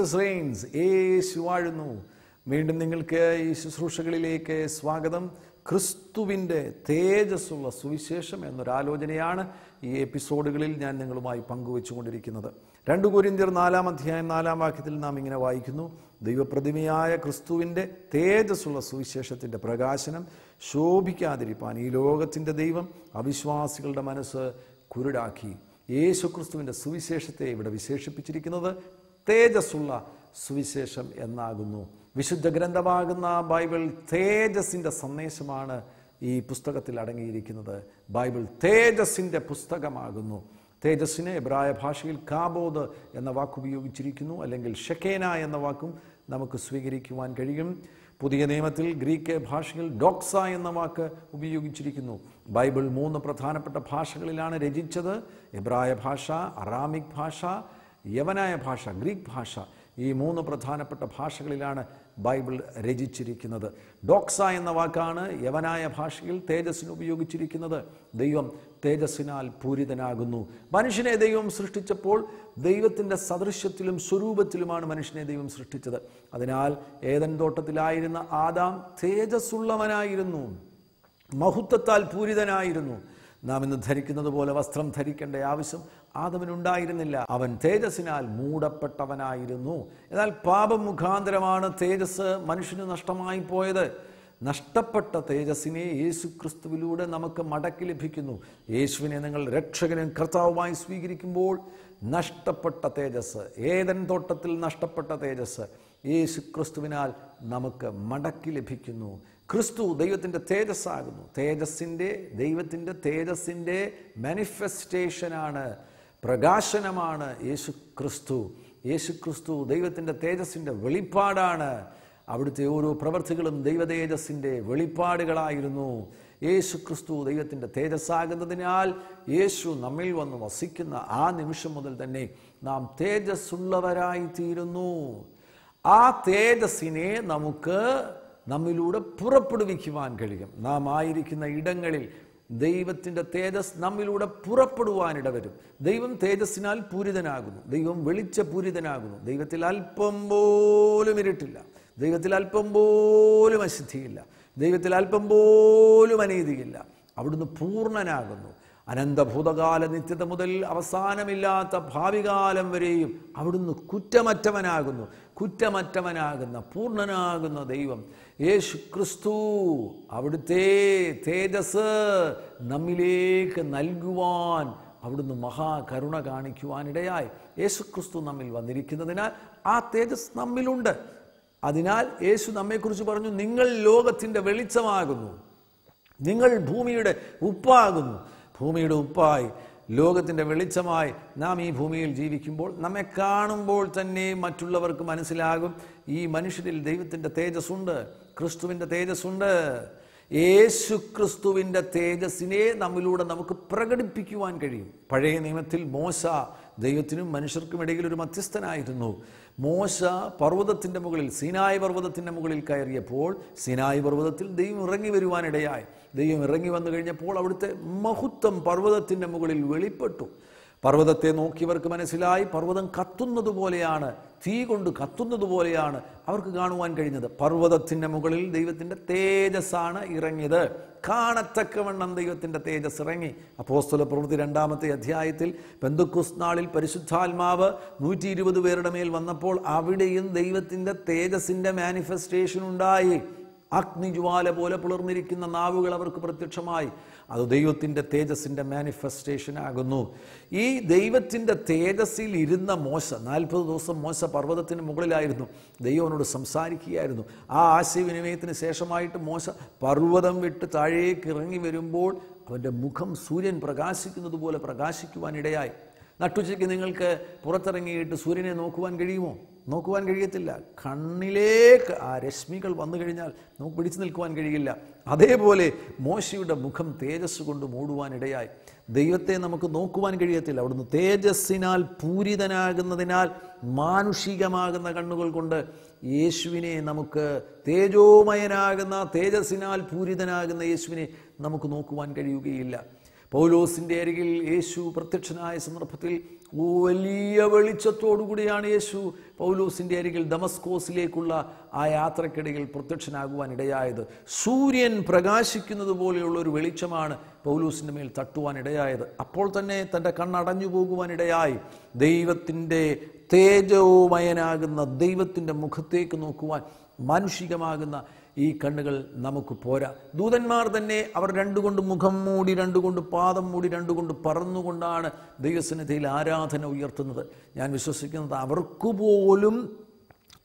Jesus Reigns യേശു വാഴുന്നു വീണ്ടും നിങ്ങൾക്ക് ഈ ശുശ്രൂഷകളിലേക്ക് സ്വാഗതം ക്രിസ്തുവിൻ്റെ തേജസ്സുള്ള സുവിശേഷം എന്നൊരാലോചനയാണ് ഈ എപ്പിസോഡുകളിൽ ഞാൻ നിങ്ങളുമായി പങ്കുവെച്ചുകൊണ്ടിരിക്കുന്നത് രണ്ട് കുരിന്തിർ നാലാം അധ്യായം നാലാം വാക്യത്തിൽ നാം ഇങ്ങനെ വായിക്കുന്നു ദൈവപ്രതിമയായ ക്രിസ്തുവിൻ്റെ തേജസ്സുള്ള സുവിശേഷത്തിൻ്റെ പ്രകാശനം ശോഭിക്കാതിരിപ്പാൻ ഈ ലോകത്തിൻ്റെ ദൈവം അവിശ്വാസികളുടെ മനസ്സ് കുരുടാക്കി യേശു ക്രിസ്തുവിൻ്റെ സുവിശേഷത്തെ ഇവിടെ വിശേഷിപ്പിച്ചിരിക്കുന്നത് തേജസ്സുള്ള സുവിശേഷം എന്നാകുന്നു വിശുദ്ധ ഗ്രന്ഥമാകുന്ന ബൈബിൾ തേജസ്സിൻ്റെ സന്ദേശമാണ് ഈ പുസ്തകത്തിൽ അടങ്ങിയിരിക്കുന്നത് ബൈബിൾ തേജസ്സിൻ്റെ പുസ്തകമാകുന്നു തേജസ്സിനെ എബ്രായ ഭാഷയിൽ കാബോദ് എന്ന വാക്ക് ഉപയോഗിച്ചിരിക്കുന്നു അല്ലെങ്കിൽ ഷെക്കേന എന്ന വാക്കും നമുക്ക് സ്വീകരിക്കുവാൻ കഴിയും പുതിയ നിയമത്തിൽ ഗ്രീക്ക് ഭാഷയിൽ ഡോക്സ എന്ന വാക്ക് ഉപയോഗിച്ചിരിക്കുന്നു ബൈബിൾ മൂന്ന് പ്രധാനപ്പെട്ട ഭാഷകളിലാണ് രചിച്ചത് എബ്രായ ഭാഷ അറാമിക് ഭാഷ യവനായ ഭാഷ ഗ്രീക്ക് ഭാഷ ഈ മൂന്ന് പ്രധാനപ്പെട്ട ഭാഷകളിലാണ് ബൈബിൾ രചിച്ചിരിക്കുന്നത് ഡോക്സ എന്ന വാക്കാണ് യവനായ ഭാഷയിൽ തേജസ്സിന് ഉപയോഗിച്ചിരിക്കുന്നത് ദൈവം തേജസ്സിനാൽ പൂരിതനാകുന്നു മനുഷ്യനെ ദൈവം സൃഷ്ടിച്ചപ്പോൾ ദൈവത്തിൻ്റെ സദൃശ്യത്തിലും സ്വരൂപത്തിലുമാണ് മനുഷ്യനെ ദൈവം സൃഷ്ടിച്ചത് അതിനാൽ ഏതൻ തോട്ടത്തിലായിരുന്ന ആദാം തേജസ്സുള്ളവനായിരുന്നു മഹുത്വത്താൽ പൂരിതനായിരുന്നു നാം ഇന്ന് ധരിക്കുന്നത് പോലെ വസ്ത്രം ധരിക്കേണ്ട ആവശ്യം ആദമിനുണ്ടായിരുന്നില്ല അവൻ തേജസ്സിനാൽ മൂടപ്പെട്ടവനായിരുന്നു എന്നാൽ പാപം മുഖാന്തരമാണ് തേജസ് മനുഷ്യന് നഷ്ടമായി പോയത് നഷ്ടപ്പെട്ട തേജസ്സിനെ യേശു ക്രിസ്തുവിലൂടെ നമുക്ക് മടക്കി ലഭിക്കുന്നു യേശുവിനെ നിങ്ങൾ രക്ഷകനും കർത്താവുമായി സ്വീകരിക്കുമ്പോൾ നഷ്ടപ്പെട്ട തേജസ് ഏതൻ തോട്ടത്തിൽ നഷ്ടപ്പെട്ട തേജസ് യേശു ക്രിസ്തുവിനാൽ നമുക്ക് മടക്കി ലഭിക്കുന്നു ക്രിസ്തു ദൈവത്തിൻ്റെ തേജസ്സാകുന്നു തേജസ്സിൻ്റെ ദൈവത്തിൻ്റെ തേജസ്സിൻ്റെ മാനിഫെസ്റ്റേഷനാണ് പ്രകാശനമാണ് യേശു ക്രിസ്തു യേശു ക്രിസ്തു ദൈവത്തിൻ്റെ തേജസ്സിൻ്റെ വെളിപ്പാടാണ് അവിടുത്തെ ഓരോ പ്രവർത്തികളും ദൈവതേജസ്സിൻ്റെ വെളിപ്പാടുകളായിരുന്നു യേശു ക്രിസ്തു ദൈവത്തിൻ്റെ തേജസ്സാകുന്നതിനാൽ യേശു നമ്മിൽ വന്ന് വസിക്കുന്ന ആ നിമിഷം മുതൽ തന്നെ നാം തേജസ്സുള്ളവരായി തീരുന്നു ആ തേജസ്സിനെ നമുക്ക് നമ്മിലൂടെ പുറപ്പെടുവിക്കുവാൻ കഴിയും നാം ആയിരിക്കുന്ന ഇടങ്ങളിൽ ദൈവത്തിൻ്റെ തേജസ് നമ്മിലൂടെ വരും ദൈവം തേജസ്സിനാൽ പൂരിതനാകുന്നു ദൈവം പൂരിതനാകുന്നു ദൈവത്തിൽ അല്പം പോലും ഇരുട്ടില്ല ദൈവത്തിൽ അല്പം പോലും അശുദ്ധിയില്ല ദൈവത്തിൽ അല്പം പോലും അനീതിയില്ല അവിടുന്ന് പൂർണ്ണനാകുന്നു അനന്തഭൂതകാല നിത്യത മുതൽ അവസാനമില്ലാത്ത ഭാവികാലം വരെയും അവിടുന്ന് കുറ്റമറ്റവനാകുന്നു കുറ്റമറ്റവനാകുന്ന പൂർണ്ണനാകുന്ന ദൈവം യേശു ക്രിസ്തു അവിടുത്തെ തേജസ് നമ്മിലേക്ക് നൽകുവാൻ അവിടുന്ന് മഹാകരുണ കാണിക്കുവാനിടയായി യേശു ക്രിസ്തു നമ്മിൽ വന്നിരിക്കുന്നതിനാൽ ആ തേജസ് നമ്മിലുണ്ട് അതിനാൽ യേശു നമ്മെക്കുറിച്ച് പറഞ്ഞു നിങ്ങൾ ലോകത്തിൻ്റെ വെളിച്ചമാകുന്നു നിങ്ങൾ ഭൂമിയുടെ ഉപ്പാകുന്നു ഭൂമിയുടെ ഉപ്പായി ലോകത്തിൻ്റെ വെളിച്ചമായി നാം ഈ ഭൂമിയിൽ ജീവിക്കുമ്പോൾ നമ്മെ കാണുമ്പോൾ തന്നെ മറ്റുള്ളവർക്ക് മനസ്സിലാകും ഈ മനുഷ്യരിൽ ദൈവത്തിൻ്റെ തേജസ്സുണ്ട് ക്രിസ്തുവിൻ്റെ തേജസ്സുണ്ട് യേശു ക്രിസ്തുവിൻ്റെ തേജസ്സിനെ നമ്മിലൂടെ നമുക്ക് പ്രകടിപ്പിക്കുവാൻ കഴിയും പഴയ നിയമത്തിൽ മോശ ദൈവത്തിനും മനുഷ്യർക്കും ഇടയിൽ ഒരു മധ്യസ്ഥനായിരുന്നു മോശ പർവ്വതത്തിൻ്റെ മുകളിൽ സിനായ് പർവ്വതത്തിൻ്റെ മുകളിൽ കയറിയപ്പോൾ സിനായ് പർവ്വതത്തിൽ ദൈവം ഇറങ്ങി വരുവാനിടയായി ദൈവം ഇറങ്ങി വന്നു കഴിഞ്ഞപ്പോൾ അവിടുത്തെ മഹുത്വം പർവ്വതത്തിൻ്റെ മുകളിൽ വെളിപ്പെട്ടു പർവ്വതത്തെ നോക്കിയവർക്ക് മനസ്സിലായി പർവ്വതം കത്തുന്നത് പോലെയാണ് തീ കൊണ്ട് കത്തുന്നത് പോലെയാണ് അവർക്ക് കാണുവാൻ കഴിഞ്ഞത് പർവ്വതത്തിൻ്റെ മുകളിൽ ദൈവത്തിൻ്റെ തേജസ്സാണ് ഇറങ്ങിയത് കാണത്തക്കവണ്ണം ദൈവത്തിൻ്റെ തേജസ് ഇറങ്ങി അപ്പോസ്തല പ്രവൃത്തി രണ്ടാമത്തെ അധ്യായത്തിൽ പെന്തുക്കുസ് നാളിൽ പരിശുദ്ധാത്മാവ് നൂറ്റി ഇരുപത് പേരുടെ മേൽ വന്നപ്പോൾ അവിടെയും ദൈവത്തിൻ്റെ തേജസ്സിൻ്റെ മാനിഫെസ്റ്റേഷൻ ഉണ്ടായി അഗ്നിജ്വാല പോലെ പുളർന്നിരിക്കുന്ന നാവുകൾ അവർക്ക് പ്രത്യക്ഷമായി അത് ദൈവത്തിൻ്റെ തേജസ്സിൻ്റെ മാനിഫെസ്റ്റേഷൻ ആകുന്നു ഈ ദൈവത്തിൻ്റെ തേജസ്സിൽ ഇരുന്ന മോശ നാൽപ്പത് ദിവസം മോശ പർവ്വതത്തിന് മുകളിലായിരുന്നു ദൈവനോട് സംസാരിക്കുകയായിരുന്നു ആ ആശയവിനിമയത്തിന് ശേഷമായിട്ട് മോശ പർവ്വതം വിട്ട് താഴേക്ക് ഇറങ്ങി വരുമ്പോൾ അവൻ്റെ മുഖം സൂര്യൻ പ്രകാശിക്കുന്നത് പോലെ പ്രകാശിക്കുവാനിടയായി നട്ടുച്ചയ്ക്ക് നിങ്ങൾക്ക് പുറത്തിറങ്ങിയിട്ട് സൂര്യനെ നോക്കുവാൻ കഴിയുമോ നോക്കുവാൻ കഴിയത്തില്ല കണ്ണിലേക്ക് ആ രശ്മികൾ വന്നു കഴിഞ്ഞാൽ നമുക്ക് പിടിച്ചു നിൽക്കുവാൻ കഴിയില്ല അതേപോലെ മോശയുടെ മുഖം തേജസ് കൊണ്ട് മൂടുവാനിടയായി ദൈവത്തെ നമുക്ക് നോക്കുവാൻ കഴിയത്തില്ല അവിടുന്ന് തേജസ്സിനാൽ പൂരിതനാകുന്നതിനാൽ മാനുഷികമാകുന്ന കണ്ണുകൾ കൊണ്ട് യേശുവിനെ നമുക്ക് തേജോമയനാകുന്ന തേജസ്സിനാൽ പൂരിതനാകുന്ന യേശുവിനെ നമുക്ക് നോക്കുവാൻ കഴിയുകയില്ല പൗലോസിൻ്റെ അരികിൽ യേശു പ്രത്യക്ഷനായ സന്ദർഭത്തിൽ വലിയ വെളിച്ചത്തോടുകൂടിയാണ് യേശു പൗലോസിൻ്റെ അരികിൽ ദമസ്കോസിലേക്കുള്ള ആ യാത്രക്കിടയിൽ പ്രത്യക്ഷനാകുവാൻ ഇടയായത് സൂര്യൻ പ്രകാശിക്കുന്നത് പോലെയുള്ള ഒരു വെളിച്ചമാണ് പൗലൂസിൻ്റെ മേൽ തട്ടുവാൻ ഇടയായത് അപ്പോൾ തന്നെ തൻ്റെ കണ്ണടഞ്ഞു പോകുവാനിടയായി ദൈവത്തിൻ്റെ തേജോമയനാകുന്ന ദൈവത്തിൻ്റെ മുഖത്തേക്ക് നോക്കുവാൻ മാനുഷികമാകുന്ന ഈ കണ്ണുകൾ നമുക്ക് പോരാ ദൂതന്മാർ തന്നെ അവർ രണ്ടുകൊണ്ട് മുഖം മൂടി രണ്ടുകൊണ്ട് പാദം മൂടി രണ്ടുകൊണ്ട് പറന്നുകൊണ്ടാണ് ദൈവസന്നിധിയിൽ ആരാധന ഉയർത്തുന്നത് ഞാൻ വിശ്വസിക്കുന്നത് പോലും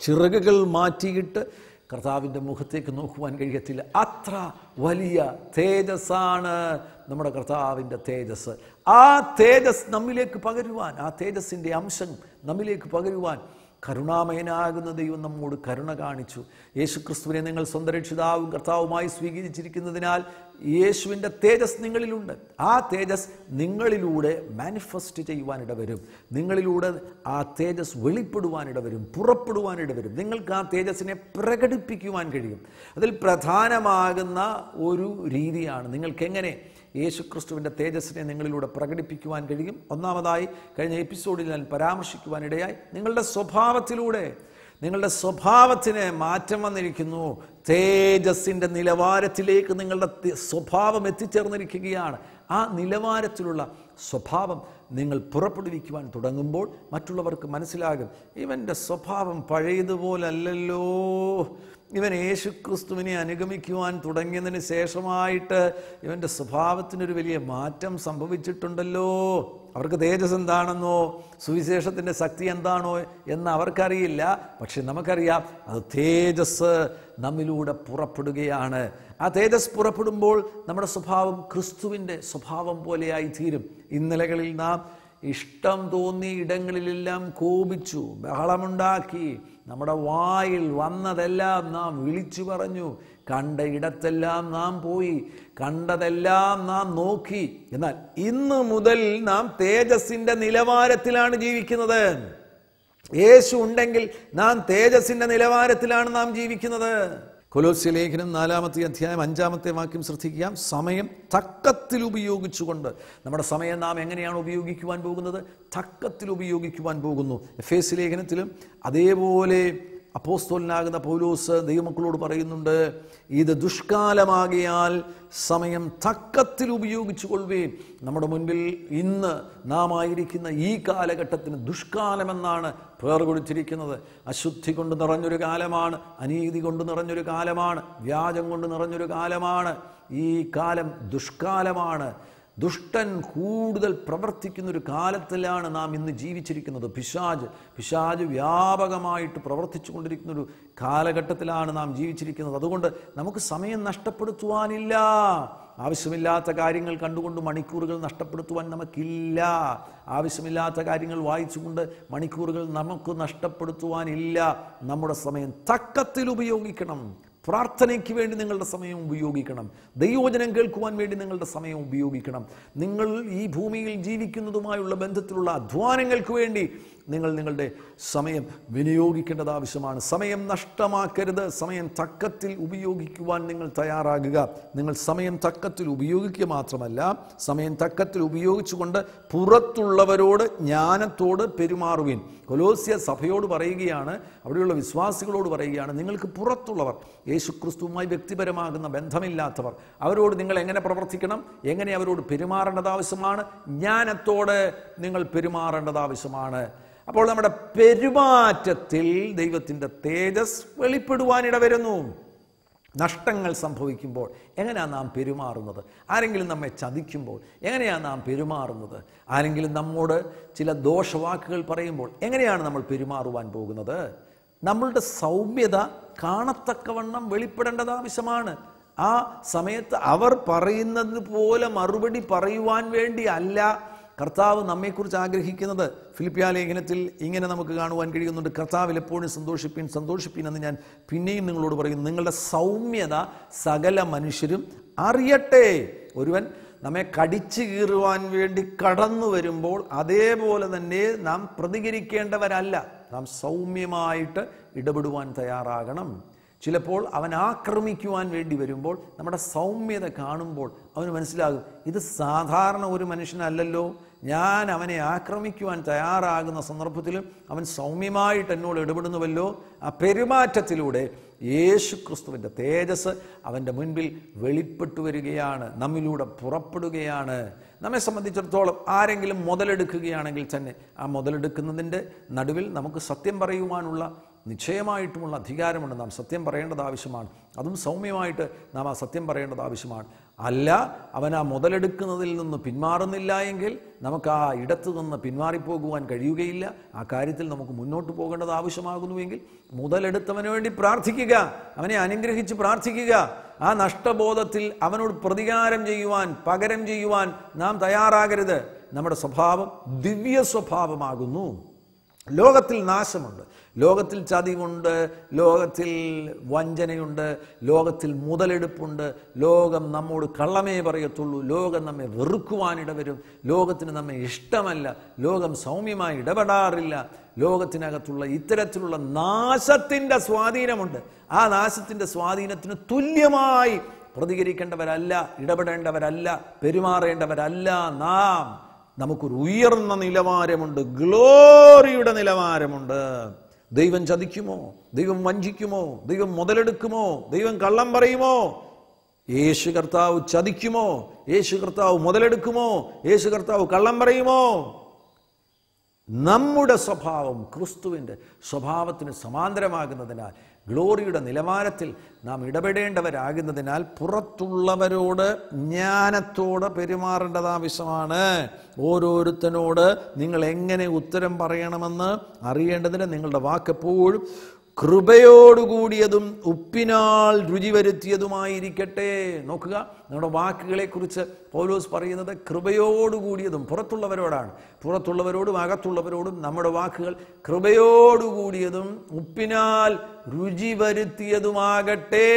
ചിറകുകൾ മാറ്റിയിട്ട് കർത്താവിൻ്റെ മുഖത്തേക്ക് നോക്കുവാൻ കഴിയത്തില്ല അത്ര വലിയ തേജസ്സാണ് നമ്മുടെ കർത്താവിൻ്റെ തേജസ് ആ തേജസ് നമ്മിലേക്ക് പകരുവാൻ ആ തേജസ്സിൻ്റെ അംശം നമ്മിലേക്ക് പകരുവാൻ കരുണാമയനാകുന്ന ദൈവം നമ്മോട് കരുണ കാണിച്ചു യേശുക്രിസ്തുവിനെ നിങ്ങൾ സ്വന്തം രക്ഷിതാവും കർത്താവുമായി സ്വീകരിച്ചിരിക്കുന്നതിനാൽ യേശുവിൻ്റെ തേജസ് നിങ്ങളിലുണ്ട് ആ തേജസ് നിങ്ങളിലൂടെ മാനിഫെസ്റ്റ് ചെയ്യുവാനിട വരും നിങ്ങളിലൂടെ ആ തേജസ് വെളിപ്പെടുവാനിട വരും പുറപ്പെടുവാനിട വരും നിങ്ങൾക്ക് ആ തേജസ്സിനെ പ്രകടിപ്പിക്കുവാൻ കഴിയും അതിൽ പ്രധാനമാകുന്ന ഒരു രീതിയാണ് നിങ്ങൾക്കെങ്ങനെ യേശുക്രിസ്തുവിൻ്റെ തേജസ്സിനെ നിങ്ങളിലൂടെ പ്രകടിപ്പിക്കുവാൻ കഴിയും ഒന്നാമതായി കഴിഞ്ഞ എപ്പിസോഡിൽ ഞാൻ പരാമർശിക്കുവാനിടയായി നിങ്ങളുടെ സ്വഭാവത്തിലൂടെ നിങ്ങളുടെ സ്വഭാവത്തിന് മാറ്റം വന്നിരിക്കുന്നു തേജസ്സിൻ്റെ നിലവാരത്തിലേക്ക് നിങ്ങളുടെ സ്വഭാവം എത്തിച്ചേർന്നിരിക്കുകയാണ് ആ നിലവാരത്തിലുള്ള സ്വഭാവം നിങ്ങൾ പുറപ്പെടുവിക്കുവാൻ തുടങ്ങുമ്പോൾ മറ്റുള്ളവർക്ക് മനസ്സിലാകും ഇവൻ്റെ സ്വഭാവം പഴയതുപോലല്ലോ ഇവൻ യേശുക്രിസ്തുവിനെ അനുഗമിക്കുവാൻ തുടങ്ങിയതിന് ശേഷമായിട്ട് ഇവൻ്റെ സ്വഭാവത്തിനൊരു വലിയ മാറ്റം സംഭവിച്ചിട്ടുണ്ടല്ലോ അവർക്ക് തേജസ് എന്താണെന്നോ സുവിശേഷത്തിൻ്റെ ശക്തി എന്താണോ എന്ന് അവർക്കറിയില്ല പക്ഷെ നമുക്കറിയാം അത് തേജസ് നമ്മിലൂടെ പുറപ്പെടുകയാണ് ആ തേജസ് പുറപ്പെടുമ്പോൾ നമ്മുടെ സ്വഭാവം ക്രിസ്തുവിൻ്റെ സ്വഭാവം പോലെയായി തീരും ഇന്നലകളിൽ നാം ഇഷ്ടം തോന്നിയ ഇടങ്ങളിലെല്ലാം കോപിച്ചു ബഹളമുണ്ടാക്കി നമ്മുടെ വായിൽ വന്നതെല്ലാം നാം വിളിച്ചു പറഞ്ഞു കണ്ട ഇടത്തെല്ലാം നാം പോയി കണ്ടതെല്ലാം നാം നോക്കി എന്നാൽ ഇന്ന് മുതൽ നാം തേജസ്സിൻ്റെ നിലവാരത്തിലാണ് ജീവിക്കുന്നത് യേശു ഉണ്ടെങ്കിൽ നാം തേജസ്സിൻ്റെ നിലവാരത്തിലാണ് നാം ജീവിക്കുന്നത് കൊലോസ്യ ലേഖനം നാലാമത്തെ അധ്യായം അഞ്ചാമത്തെ വാക്യം ശ്രദ്ധിക്കാം സമയം തക്കത്തിൽ ഉപയോഗിച്ചുകൊണ്ട് നമ്മുടെ സമയം നാം എങ്ങനെയാണ് ഉപയോഗിക്കുവാൻ പോകുന്നത് തക്കത്തിൽ ഉപയോഗിക്കുവാൻ പോകുന്നു എഫ് എസ് ലേഖനത്തിലും അതേപോലെ അപ്പോസ്തോലിനാകുന്ന പൗലൂസ് ദൈവമക്കളോട് പറയുന്നുണ്ട് ഇത് ദുഷ്കാലമാകിയാൽ സമയം തക്കത്തിൽ ഉപയോഗിച്ചു കൊള്ളുകയും നമ്മുടെ മുൻപിൽ ഇന്ന് നാം ആയിരിക്കുന്ന ഈ കാലഘട്ടത്തിന് ദുഷ്കാലമെന്നാണ് പേർ കൊടുത്തിരിക്കുന്നത് അശുദ്ധി കൊണ്ട് നിറഞ്ഞൊരു കാലമാണ് അനീതി കൊണ്ട് നിറഞ്ഞൊരു കാലമാണ് വ്യാജം കൊണ്ട് നിറഞ്ഞൊരു കാലമാണ് ഈ കാലം ദുഷ്കാലമാണ് ദുഷ്ടൻ കൂടുതൽ പ്രവർത്തിക്കുന്ന ഒരു കാലത്തിലാണ് നാം ഇന്ന് ജീവിച്ചിരിക്കുന്നത് പിശാജ് പിശാജ് വ്യാപകമായിട്ട് പ്രവർത്തിച്ചു കൊണ്ടിരിക്കുന്ന ഒരു കാലഘട്ടത്തിലാണ് നാം ജീവിച്ചിരിക്കുന്നത് അതുകൊണ്ട് നമുക്ക് സമയം നഷ്ടപ്പെടുത്തുവാനില്ല ആവശ്യമില്ലാത്ത കാര്യങ്ങൾ കണ്ടുകൊണ്ട് മണിക്കൂറുകൾ നഷ്ടപ്പെടുത്തുവാൻ നമുക്കില്ല ആവശ്യമില്ലാത്ത കാര്യങ്ങൾ വായിച്ചുകൊണ്ട് മണിക്കൂറുകൾ നമുക്ക് നഷ്ടപ്പെടുത്തുവാനില്ല നമ്മുടെ സമയം തക്കത്തിൽ ഉപയോഗിക്കണം പ്രാർത്ഥനയ്ക്ക് വേണ്ടി നിങ്ങളുടെ സമയം ഉപയോഗിക്കണം ദൈവോചനം കേൾക്കുവാൻ വേണ്ടി നിങ്ങളുടെ സമയം ഉപയോഗിക്കണം നിങ്ങൾ ഈ ഭൂമിയിൽ ജീവിക്കുന്നതുമായുള്ള ബന്ധത്തിലുള്ള അധ്വാനങ്ങൾക്ക് വേണ്ടി നിങ്ങൾ നിങ്ങളുടെ സമയം വിനിയോഗിക്കേണ്ടത് ആവശ്യമാണ് സമയം നഷ്ടമാക്കരുത് സമയം തക്കത്തിൽ ഉപയോഗിക്കുവാൻ നിങ്ങൾ തയ്യാറാകുക നിങ്ങൾ സമയം തക്കത്തിൽ ഉപയോഗിക്കുക മാത്രമല്ല സമയം തക്കത്തിൽ ഉപയോഗിച്ചുകൊണ്ട് പുറത്തുള്ളവരോട് ജ്ഞാനത്തോട് പെരുമാറുവിൻ കൊലോസ്യ സഭയോട് പറയുകയാണ് അവിടെയുള്ള വിശ്വാസികളോട് പറയുകയാണ് നിങ്ങൾക്ക് പുറത്തുള്ളവർ യേശു ക്രിസ്തുവുമായി വ്യക്തിപരമാകുന്ന ബന്ധമില്ലാത്തവർ അവരോട് നിങ്ങൾ എങ്ങനെ പ്രവർത്തിക്കണം എങ്ങനെ അവരോട് പെരുമാറേണ്ടത് ആവശ്യമാണ് ജ്ഞാനത്തോടെ നിങ്ങൾ പെരുമാറേണ്ടത് ആവശ്യമാണ് അപ്പോൾ നമ്മുടെ പെരുമാറ്റത്തിൽ ദൈവത്തിൻ്റെ തേജസ് വെളിപ്പെടുവാനിട വരുന്നു നഷ്ടങ്ങൾ സംഭവിക്കുമ്പോൾ എങ്ങനെയാണ് നാം പെരുമാറുന്നത് ആരെങ്കിലും നമ്മെ ചതിക്കുമ്പോൾ എങ്ങനെയാണ് നാം പെരുമാറുന്നത് ആരെങ്കിലും നമ്മോട് ചില ദോഷവാക്കുകൾ പറയുമ്പോൾ എങ്ങനെയാണ് നമ്മൾ പെരുമാറുവാൻ പോകുന്നത് നമ്മളുടെ സൗമ്യത കാണത്തക്കവണ്ണം വെളിപ്പെടേണ്ടത് ആവശ്യമാണ് ആ സമയത്ത് അവർ പറയുന്നത് പോലെ മറുപടി പറയുവാൻ വേണ്ടിയല്ല കർത്താവ് നമ്മെക്കുറിച്ച് ആഗ്രഹിക്കുന്നത് ഫിലിപ്പിയ ലേഖനത്തിൽ ഇങ്ങനെ നമുക്ക് കാണുവാൻ കഴിയുന്നുണ്ട് കർത്താവിൽ എപ്പോഴും സന്തോഷിപ്പിൻ സന്തോഷിപ്പിൻ എന്ന് ഞാൻ പിന്നെയും നിങ്ങളോട് പറയുന്നു നിങ്ങളുടെ സൗമ്യത സകല മനുഷ്യരും അറിയട്ടെ ഒരുവൻ നമ്മെ കടിച്ചു കീറുവാൻ വേണ്ടി കടന്നു വരുമ്പോൾ അതേപോലെ തന്നെ നാം പ്രതികരിക്കേണ്ടവരല്ല നാം സൗമ്യമായിട്ട് ഇടപെടുവാൻ തയ്യാറാകണം ചിലപ്പോൾ അവൻ ആക്രമിക്കുവാൻ വേണ്ടി വരുമ്പോൾ നമ്മുടെ സൗമ്യത കാണുമ്പോൾ അവന് മനസ്സിലാകും ഇത് സാധാരണ ഒരു മനുഷ്യനല്ലല്ലോ ഞാൻ അവനെ ആക്രമിക്കുവാൻ തയ്യാറാകുന്ന സന്ദർഭത്തിൽ അവൻ സൗമ്യമായിട്ട് എന്നോട് ഇടപെടുന്നുവല്ലോ ആ പെരുമാറ്റത്തിലൂടെ യേശു ക്രിസ്തുവിൻ്റെ തേജസ് അവൻ്റെ മുൻപിൽ വെളിപ്പെട്ടു വരികയാണ് നമ്മിലൂടെ പുറപ്പെടുകയാണ് നമ്മെ സംബന്ധിച്ചിടത്തോളം ആരെങ്കിലും മുതലെടുക്കുകയാണെങ്കിൽ തന്നെ ആ മുതലെടുക്കുന്നതിൻ്റെ നടുവിൽ നമുക്ക് സത്യം പറയുവാനുള്ള നിശ്ചയമായിട്ടുമുള്ള അധികാരമുണ്ട് നാം സത്യം പറയേണ്ടത് ആവശ്യമാണ് അതും സൗമ്യമായിട്ട് നാം ആ സത്യം പറയേണ്ടത് ആവശ്യമാണ് അല്ല അവൻ ആ മുതലെടുക്കുന്നതിൽ നിന്ന് പിന്മാറുന്നില്ല എങ്കിൽ നമുക്ക് ആ ഇടത്തു നിന്ന് പിന്മാറിപ്പോകുവാൻ കഴിയുകയില്ല ആ കാര്യത്തിൽ നമുക്ക് മുന്നോട്ട് പോകേണ്ടത് ആവശ്യമാകുന്നുവെങ്കിൽ മുതലെടുത്തവന് വേണ്ടി പ്രാർത്ഥിക്കുക അവനെ അനുഗ്രഹിച്ച് പ്രാർത്ഥിക്കുക ആ നഷ്ടബോധത്തിൽ അവനോട് പ്രതികാരം ചെയ്യുവാൻ പകരം ചെയ്യുവാൻ നാം തയ്യാറാകരുത് നമ്മുടെ സ്വഭാവം ദിവ്യ സ്വഭാവമാകുന്നു ലോകത്തിൽ നാശമുണ്ട് ലോകത്തിൽ ചതിവുണ്ട് ലോകത്തിൽ വഞ്ചനയുണ്ട് ലോകത്തിൽ മുതലെടുപ്പുണ്ട് ലോകം നമ്മോട് കള്ളമേ പറയത്തുള്ളൂ ലോകം നമ്മെ ഇടവരും ലോകത്തിന് നമ്മെ ഇഷ്ടമല്ല ലോകം സൗമ്യമായി ഇടപെടാറില്ല ലോകത്തിനകത്തുള്ള ഇത്തരത്തിലുള്ള നാശത്തിൻ്റെ സ്വാധീനമുണ്ട് ആ നാശത്തിൻ്റെ സ്വാധീനത്തിന് തുല്യമായി പ്രതികരിക്കേണ്ടവരല്ല ഇടപെടേണ്ടവരല്ല പെരുമാറേണ്ടവരല്ല നാം നമുക്കൊരു ഉയർന്ന നിലവാരമുണ്ട് ഗ്ലോറിയുടെ നിലവാരമുണ്ട് ദൈവം ചതിക്കുമോ ദൈവം വഞ്ചിക്കുമോ ദൈവം മുതലെടുക്കുമോ ദൈവം കള്ളം പറയുമോ യേശു കർത്താവ് ചതിക്കുമോ യേശു കർത്താവ് മുതലെടുക്കുമോ യേശു കർത്താവ് കള്ളം പറയുമോ നമ്മുടെ സ്വഭാവം ക്രിസ്തുവിൻ്റെ സ്വഭാവത്തിന് സമാന്തരമാകുന്നതിനാൽ ഗ്ലോറിയുടെ നിലവാരത്തിൽ നാം ഇടപെടേണ്ടവരാകുന്നതിനാൽ പുറത്തുള്ളവരോട് ജ്ഞാനത്തോട് പെരുമാറേണ്ടത് ആവശ്യമാണ് ഓരോരുത്തനോട് നിങ്ങൾ എങ്ങനെ ഉത്തരം പറയണമെന്ന് അറിയേണ്ടതിന് നിങ്ങളുടെ വാക്കെപ്പോഴും കൃപയോടുകൂടിയതും ഉപ്പിനാൽ രുചി വരുത്തിയതുമായിരിക്കട്ടെ നോക്കുക നമ്മുടെ കുറിച്ച് പൗലോസ് പറയുന്നത് കൃപയോടുകൂടിയതും പുറത്തുള്ളവരോടാണ് പുറത്തുള്ളവരോടും അകത്തുള്ളവരോടും നമ്മുടെ വാക്കുകൾ കൃപയോടുകൂടിയതും ഉപ്പിനാൽ രുചി വരുത്തിയതുമാകട്ടെ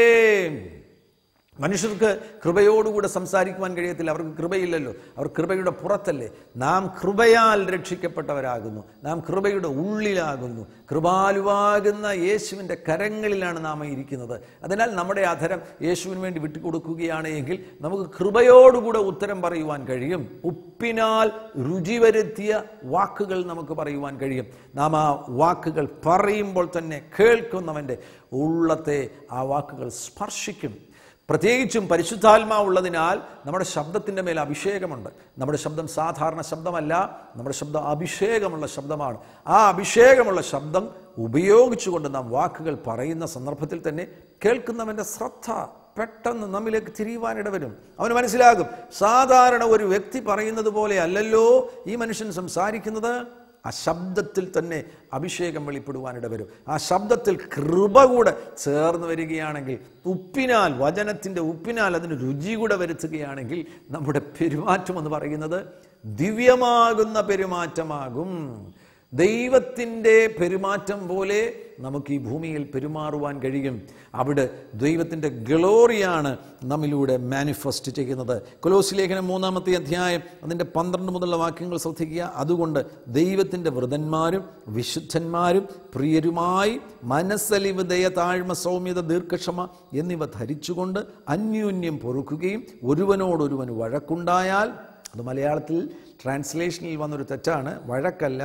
മനുഷ്യർക്ക് കൃപയോടുകൂടെ സംസാരിക്കുവാൻ കഴിയത്തില്ല അവർക്ക് കൃപയില്ലല്ലോ അവർ കൃപയുടെ പുറത്തല്ലേ നാം കൃപയാൽ രക്ഷിക്കപ്പെട്ടവരാകുന്നു നാം കൃപയുടെ ഉള്ളിലാകുന്നു കൃപാലുവാകുന്ന യേശുവിൻ്റെ കരങ്ങളിലാണ് നാം ഇരിക്കുന്നത് അതിനാൽ നമ്മുടെ അധരം യേശുവിന് വേണ്ടി വിട്ടുകൊടുക്കുകയാണ് എങ്കിൽ നമുക്ക് കൃപയോടുകൂടെ ഉത്തരം പറയുവാൻ കഴിയും ഉപ്പിനാൽ രുചി വരുത്തിയ വാക്കുകൾ നമുക്ക് പറയുവാൻ കഴിയും നാം ആ വാക്കുകൾ പറയുമ്പോൾ തന്നെ കേൾക്കുന്നവൻ്റെ ഉള്ളത്തെ ആ വാക്കുകൾ സ്പർശിക്കും പ്രത്യേകിച്ചും പരിശുദ്ധാത്മാവുള്ളതിനാൽ നമ്മുടെ ശബ്ദത്തിൻ്റെ മേൽ അഭിഷേകമുണ്ട് നമ്മുടെ ശബ്ദം സാധാരണ ശബ്ദമല്ല നമ്മുടെ ശബ്ദം അഭിഷേകമുള്ള ശബ്ദമാണ് ആ അഭിഷേകമുള്ള ശബ്ദം ഉപയോഗിച്ചുകൊണ്ട് നാം വാക്കുകൾ പറയുന്ന സന്ദർഭത്തിൽ തന്നെ കേൾക്കുന്നവൻ്റെ ശ്രദ്ധ പെട്ടെന്ന് നമ്മിലേക്ക് തിരിയുവാനിട വരും അവന് മനസ്സിലാകും സാധാരണ ഒരു വ്യക്തി പറയുന്നത് പോലെ അല്ലല്ലോ ഈ മനുഷ്യൻ സംസാരിക്കുന്നത് ആ ശബ്ദത്തിൽ തന്നെ അഭിഷേകം വെളിപ്പെടുവാനിട വരും ആ ശബ്ദത്തിൽ കൃപ കൂടെ ചേർന്ന് വരികയാണെങ്കിൽ ഉപ്പിനാൽ വചനത്തിൻ്റെ ഉപ്പിനാൽ അതിന് രുചി കൂടെ വരുത്തുകയാണെങ്കിൽ നമ്മുടെ പെരുമാറ്റം എന്ന് പറയുന്നത് ദിവ്യമാകുന്ന പെരുമാറ്റമാകും ദൈവത്തിൻ്റെ പെരുമാറ്റം പോലെ നമുക്ക് ഈ ഭൂമിയിൽ പെരുമാറുവാൻ കഴിയും അവിടെ ദൈവത്തിൻ്റെ ഗ്ലോറിയാണ് നമ്മിലൂടെ മാനിഫെസ്റ്റ് ചെയ്യുന്നത് കൊലോസ് ലേഖനം മൂന്നാമത്തെ അധ്യായം അതിൻ്റെ പന്ത്രണ്ട് മുതലുള്ള വാക്യങ്ങൾ ശ്രദ്ധിക്കുക അതുകൊണ്ട് ദൈവത്തിൻ്റെ വൃതന്മാരും വിശുദ്ധന്മാരും പ്രിയരുമായി മനസ്സലിവ് ദയ താഴ്മ സൗമ്യത ദീർഘക്ഷമ എന്നിവ ധരിച്ചുകൊണ്ട് അന്യോന്യം പൊറുക്കുകയും ഒരുവനോടൊരുവൻ വഴക്കുണ്ടായാൽ അത് മലയാളത്തിൽ ട്രാൻസ്ലേഷനിൽ വന്നൊരു തെറ്റാണ് വഴക്കല്ല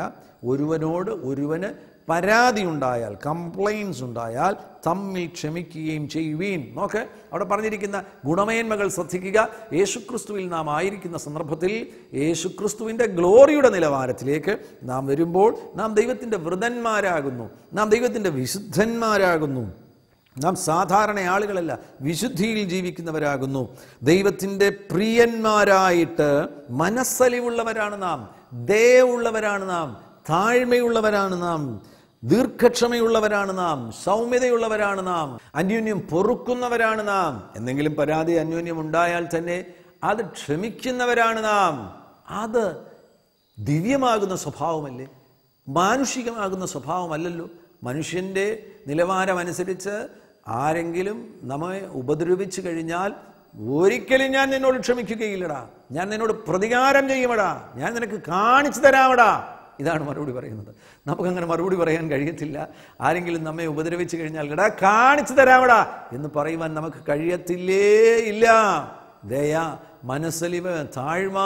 ഒരുവനോട് ഒരുവന് പരാതി ഉണ്ടായാൽ കംപ്ലൈൻസ് ഉണ്ടായാൽ തമ്മിൽ ക്ഷമിക്കുകയും ചെയ്യുവീൻ നോക്ക് അവിടെ പറഞ്ഞിരിക്കുന്ന ഗുണമേന്മകൾ ശ്രദ്ധിക്കുക യേശുക്രിസ്തുവിൽ നാം ആയിരിക്കുന്ന സന്ദർഭത്തിൽ യേശുക്രിസ്തുവിൻ്റെ ഗ്ലോറിയുടെ നിലവാരത്തിലേക്ക് നാം വരുമ്പോൾ നാം ദൈവത്തിൻ്റെ വൃതന്മാരാകുന്നു നാം ദൈവത്തിൻ്റെ വിശുദ്ധന്മാരാകുന്നു നാം സാധാരണ ആളുകളല്ല വിശുദ്ധിയിൽ ജീവിക്കുന്നവരാകുന്നു ദൈവത്തിൻ്റെ പ്രിയന്മാരായിട്ട് മനസ്സലിവുള്ളവരാണ് നാം ദയുള്ളവരാണ് നാം താഴ്മയുള്ളവരാണ് നാം ദീർഘക്ഷമയുള്ളവരാണ് നാം സൗമ്യതയുള്ളവരാണ് നാം അന്യോന്യം പൊറുക്കുന്നവരാണ് നാം എന്തെങ്കിലും പരാതി അന്യോന്യം ഉണ്ടായാൽ തന്നെ അത് ക്ഷമിക്കുന്നവരാണ് നാം അത് ദിവ്യമാകുന്ന സ്വഭാവമല്ലേ മാനുഷികമാകുന്ന സ്വഭാവമല്ലല്ലോ മനുഷ്യൻ്റെ നിലവാരമനുസരിച്ച് ആരെങ്കിലും നമ്മെ ഉപദ്രവിച്ചു കഴിഞ്ഞാൽ ഒരിക്കലും ഞാൻ നിന്നോട് ക്ഷമിക്കുകയില്ലടാ ഞാൻ നിന്നോട് പ്രതികാരം ചെയ്യുമടാ ഞാൻ നിനക്ക് കാണിച്ചു തരാമടാ ഇതാണ് മറുപടി പറയുന്നത് നമുക്കങ്ങനെ മറുപടി പറയാൻ കഴിയത്തില്ല ആരെങ്കിലും നമ്മെ ഉപദ്രവിച്ചു കഴിഞ്ഞാൽ എടാ കാണിച്ചു തരാമടാ എന്ന് പറയുവാൻ നമുക്ക് കഴിയത്തില്ലേ ഇല്ല ദയ മനസ്സലിവ് താഴ്മ